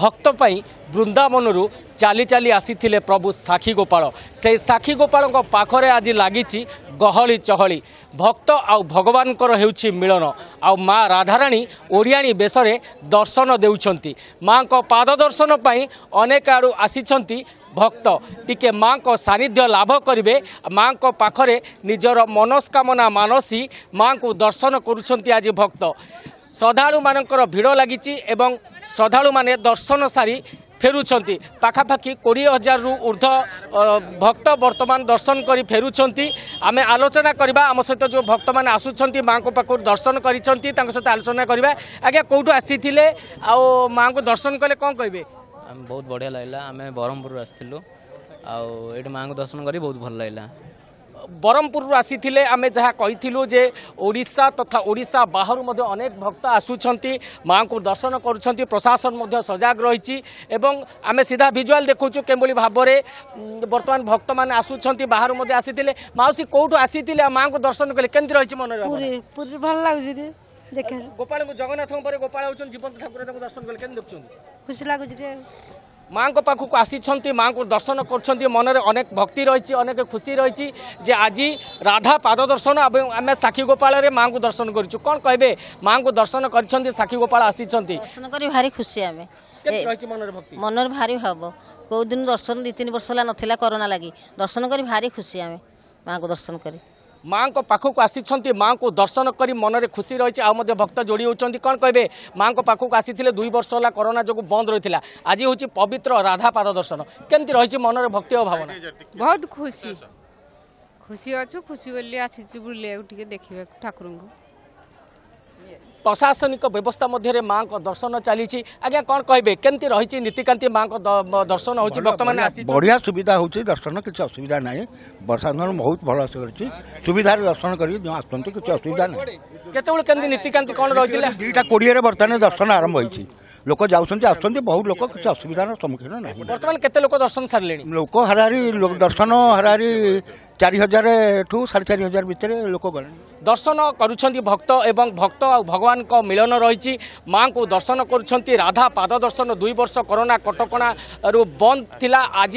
ভক্ত পাই বৃন্দাবনরু চালি চালি আসিলে প্রভু সাক্ষী গোপাল সেই সাক্ষী গোপাল পাখে আজ লাগিছি গহলি চহলি ভক্ত আগবানকর হচ্ছে মিলন মা রাধারাণী ওড়িয়াণী বেশে দর্শন দেউছেন মাঙ্ক পাদ দর্শন পাই অনেক আড়ু আসিছেন ভক্ত টিকে মাঙ্ক সান্নিধ্য লাভ করবে মাঙ্ক পাখে নিজের মনস্কামনা মানসি মাঙ্কু দর্শন করুছেন আজ ভক্ত ଶ୍ରଦ୍ଧାଳୁମାନଙ୍କର ଭିଡ଼ ଲାଗିଛି ଏବଂ ଶ୍ରଦ୍ଧାଳୁମାନେ ଦର୍ଶନ ସାରି ଫେରୁଛନ୍ତି ପାଖାପାଖି କୋଡ଼ିଏ ହଜାରରୁ ଉର୍ଦ୍ଧ୍ୱ ଭକ୍ତ ବର୍ତ୍ତମାନ ଦର୍ଶନ କରି ଫେରୁଛନ୍ତି ଆମେ ଆଲୋଚନା କରିବା ଆମ ସହିତ ଯେଉଁ ଭକ୍ତମାନେ ଆସୁଛନ୍ତି ମାଆଙ୍କ ପାଖରୁ ଦର୍ଶନ କରିଛନ୍ତି ତାଙ୍କ ସହିତ ଆଲୋଚନା କରିବା ଆଜ୍ଞା କେଉଁଠୁ ଆସିଥିଲେ ଆଉ ମାଆଙ୍କୁ ଦର୍ଶନ କଲେ କ'ଣ କହିବେ ଆମେ ବହୁତ ବଢ଼ିଆ ଲାଗିଲା ଆମେ ବରହମପୁରରୁ ଆସିଥିଲୁ ଆଉ ଏଇଠି ମାଆଙ୍କୁ ଦର୍ଶନ କରି ବହୁତ ଭଲ ଲାଗିଲା ବ୍ରହ୍ମପୁରରୁ ଆସିଥିଲେ ଆମେ ଯାହା କହିଥିଲୁ ଯେ ଓଡ଼ିଶା ତଥା ଓଡ଼ିଶା ବାହାରୁ ମଧ୍ୟ ଅନେକ ଭକ୍ତ ଆସୁଛନ୍ତି ମାଆଙ୍କୁ ଦର୍ଶନ କରୁଛନ୍ତି ପ୍ରଶାସନ ମଧ୍ୟ ସଜାଗ ରହିଛି ଏବଂ ଆମେ ସିଧା ଭିଜୁଆଲ୍ ଦେଖୁଛୁ କେଉଁଭଳି ଭାବରେ ବର୍ତ୍ତମାନ ଭକ୍ତମାନେ ଆସୁଛନ୍ତି ବାହାରୁ ମଧ୍ୟ ଆସିଥିଲେ ମାଉସୀ କେଉଁଠୁ ଆସିଥିଲେ ଆଉ ମାଆଙ୍କୁ ଦର୍ଶନ କଲେ କେମିତି ରହିଛି ମନରେ ପୁରୀ ଭଲ ଲାଗୁଛି ଗୋପାଳଙ୍କୁ ଜଗନ୍ନାଥଙ୍କ ପରେ ଗୋପାଳ ହେଉଛନ୍ତି ଜୀବନ୍ତ ଠାକୁର ତାଙ୍କୁ ଦର୍ଶନ କଲେ କେମିତି ଦେଖୁଛନ୍ତି ଖୁସି ଲାଗୁଛି ମାଙ୍କ ପାଖକୁ ଆସିଛନ୍ତି ମାଙ୍କୁ ଦର୍ଶନ କରୁଛନ୍ତି ମନରେ ଅନେକ ଭକ୍ତି ରହିଛି ଅନେକ ଖୁସି ରହିଛି ଯେ ଆଜି ରାଧା ପାଦ ଦର୍ଶନ ଏବଂ ଆମେ ସାକ୍ଷୀ ଗୋପାଳରେ ମାଙ୍କୁ ଦର୍ଶନ କରିଛୁ କଣ କହିବେ ମାଙ୍କୁ ଦର୍ଶନ କରିଛନ୍ତି ସାକ୍ଷୀ ଗୋପାଳ ଆସିଛନ୍ତି ଭାରି ଖୁସି ଆମେ ମନରେ ଭାରି ହବ କୋଉ ଦିନ ଦର୍ଶନ ଦୁଇ ତିନି ବର୍ଷ ହେଲା ନଥିଲା କରୋନା ଲାଗି ଦର୍ଶନ କରି ଭାରି ଖୁସି ଆମେ ମାଙ୍କୁ ଦର୍ଶନ କରି ମାଆଙ୍କ ପାଖକୁ ଆସିଛନ୍ତି ମାଆଙ୍କୁ ଦର୍ଶନ କରି ମନରେ ଖୁସି ରହିଛି ଆଉ ମଧ୍ୟ ଭକ୍ତ ଯୋଡ଼ି ହେଉଛନ୍ତି କ'ଣ କହିବେ ମାଆଙ୍କ ପାଖକୁ ଆସିଥିଲେ ଦୁଇ ବର୍ଷ ହେଲା କରୋନା ଯୋଗୁଁ ବନ୍ଦ ରହିଥିଲା ଆଜି ହେଉଛି ପବିତ୍ର ରାଧାପାଦ ଦର୍ଶନ କେମିତି ରହିଛି ମନରେ ଭକ୍ତି ଓ ଭାବନା ବହୁତ ଖୁସି ଖୁସି ଅଛୁ ଖୁସି ବୋଲି ଆସିଛୁ ବୁଲିବାକୁ ଟିକେ ଦେଖିବାକୁ ଠାକୁରଙ୍କୁ ପ୍ରଶାସନିକ ବ୍ୟବସ୍ଥା ମଧ୍ୟରେ ମାଆଙ୍କ ଦର୍ଶନ ଚାଲିଛି ଆଜ୍ଞା କ'ଣ କହିବେ କେମିତି ରହିଛି ନୀତିକାନ୍ତି ମାଆଙ୍କ ଦର୍ଶନ ହେଉଛି ବର୍ତ୍ତମାନ ବଢ଼ିଆ ସୁବିଧା ହେଉଛି ଦର୍ଶନ କିଛି ଅସୁବିଧା ନାହିଁ ପ୍ରଶାସନ ବହୁତ ଭଲ କରିଛି ସୁବିଧାରେ ଦର୍ଶନ କରିକି ଯେଉଁ ଆସୁଛନ୍ତି କିଛି ଅସୁବିଧା ନାହିଁ କେତେବେଳେ କେମିତି ନୀତିକାନ୍ତି କ'ଣ ରହିଥିଲା ଦୁଇଟା କୋଡ଼ିଏରେ ବର୍ତ୍ତମାନ ଦର୍ଶନ ଆରମ୍ଭ ହୋଇଛି লোক যাচ্ছেন আসছেন বহু লোক কিছু অসুবিধার সম্মুখীন না বর্তমান কেতে লোক দর্শন সারিলে লোক হারাহারি দর্শন হারাহারি চারি হাজার ঠু সাড়ে চারি হাজার ভিতরে লোক গলে দর্শন করুছেন ভক্ত এবং ভক্ত আর ভগবান মিলন রয়েছে মা দর্শন করছেন রাধা পাদ দর্শন দুই বর্ষ করোনা কটকণার বন্ধ লা আজ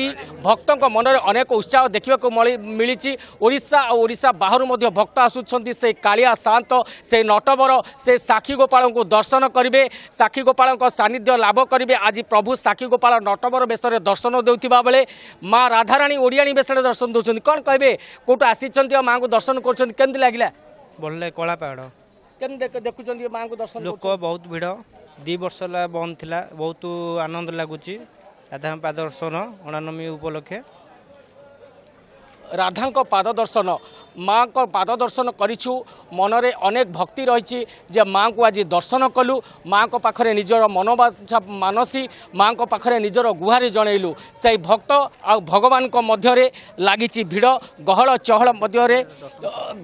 ভক্ত মনরে অনেক উৎসাহ দেখা মিছে ওড়শা ও ওড়শা বাহু ভক্ত আসুচার সেই কালিয়া সাঁত সেই নটবর সে সাক্ষী গোপাল দর্শন করবে সাক্ষী গোপাল ସାନ୍ନିଧ୍ୟ ଲାଭ କରିବେ ଆଜି ପ୍ରଭୁ ସାକ୍ଷୀ ଗୋପାଳ ନଟବର ବେଶରେ ଦର୍ଶନ ଦେଉଥିବା ବେଳେ ମାଆ ରାଧାରାଣୀ ଓଡ଼ିଆଣୀ ବେଶରେ ଦର୍ଶନ ଦେଉଛନ୍ତି କ'ଣ କହିବେ କେଉଁଠୁ ଆସିଛନ୍ତି ଆଉ ମାଆଙ୍କୁ ଦର୍ଶନ କରୁଛନ୍ତି କେମିତି ଲାଗିଲା ବଢ଼ିଲେ କଳା ପାହାଡ଼ କେମିତି ଦେଖୁଛନ୍ତି ମାଆଙ୍କୁ ଦର୍ଶନ ଲୋକ ବହୁତ ଭିଡ଼ ଦୁଇ ବର୍ଷ ହେଲା ବନ୍ଦ ଥିଲା ବହୁତ ଆନନ୍ଦ ଲାଗୁଛି ରାଧା ପାଦର୍ଶନ ଅଣାନମୀ ଉପଲକ୍ଷେ ରାଧାଙ୍କ ପାଦ ଦର୍ଶନ ମାଆଙ୍କ ପାଦ ଦର୍ଶନ କରିଛୁ ମନରେ ଅନେକ ଭକ୍ତି ରହିଛି ଯେ ମାଆଙ୍କୁ ଆଜି ଦର୍ଶନ କଲୁ ମାଆଙ୍କ ପାଖରେ ନିଜର ମନବାଛା ମାନସି ମାଆଙ୍କ ପାଖରେ ନିଜର ଗୁହାରି ଜଣେଇଲୁ ସେଇ ଭକ୍ତ ଆଉ ଭଗବାନଙ୍କ ମଧ୍ୟରେ ଲାଗିଛି ଭିଡ଼ ଗହଳ ଚହଳ ମଧ୍ୟରେ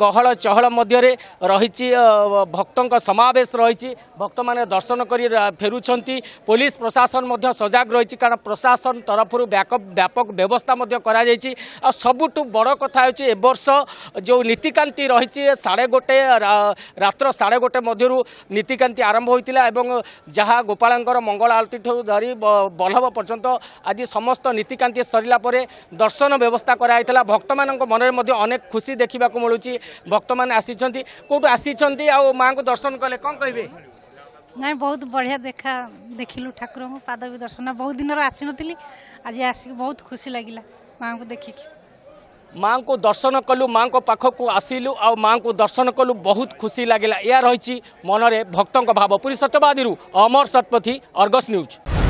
ଗହଳ ଚହଳ ମଧ୍ୟରେ ରହିଛି ଭକ୍ତଙ୍କ ସମାବେଶ ରହିଛି ଭକ୍ତମାନେ ଦର୍ଶନ କରି ଫେରୁଛନ୍ତି ପୋଲିସ ପ୍ରଶାସନ ମଧ୍ୟ ସଜାଗ ରହିଛି କାରଣ ପ୍ରଶାସନ ତରଫରୁ ବ୍ୟାପକ ବ୍ୟବସ୍ଥା ମଧ୍ୟ କରାଯାଇଛି ଆଉ ସବୁଠୁ বড় কথা হচ্ছে এবর্ষ যে নীতিকান্তি রয়েছে সাড়ে গোটে রাত্র সাড়ে গোটে মধ্যে নীতিকান্তি আরম্ভ হয়েছিল এবং যা গোপাঙ্কর মঙ্গল আলতি ধরি বল্লভ পর্যন্ত আজ সমস্ত নীতিকান্তি সরিলা পরে দর্শন ব্যবস্থা করা হয়েছিল ভক্ত মনের মধ্যে অনেক খুশি দেখা মিলুচি ভক্ত মানে আসিছেন কেউ আসিছেন মা দর্শন কলে কম কহবে ନାଇଁ ବହୁତ ବଢ଼ିଆ ଦେଖା ଦେଖିଲୁ ଠାକୁରଙ୍କୁ ପାଦ ବି ଦର୍ଶନ ବହୁତ ଦିନର ଆସିନଥିଲି ଆଜି ଆସିକି ବହୁତ ଖୁସି ଲାଗିଲା ମାଆଙ୍କୁ ଦେଖିକି ମାଆଙ୍କୁ ଦର୍ଶନ କଲୁ ମାଆଙ୍କ ପାଖକୁ ଆସିଲୁ ଆଉ ମାଆଙ୍କୁ ଦର୍ଶନ କଲୁ ବହୁତ ଖୁସି ଲାଗିଲା ଏହା ରହିଛି ମନରେ ଭକ୍ତଙ୍କ ଭାବ ପୁରୀ ସତ୍ୟବାଦୀରୁ ଅମର ଶତପଥୀ ଅର୍ଗସ ନ୍ୟୁଜ୍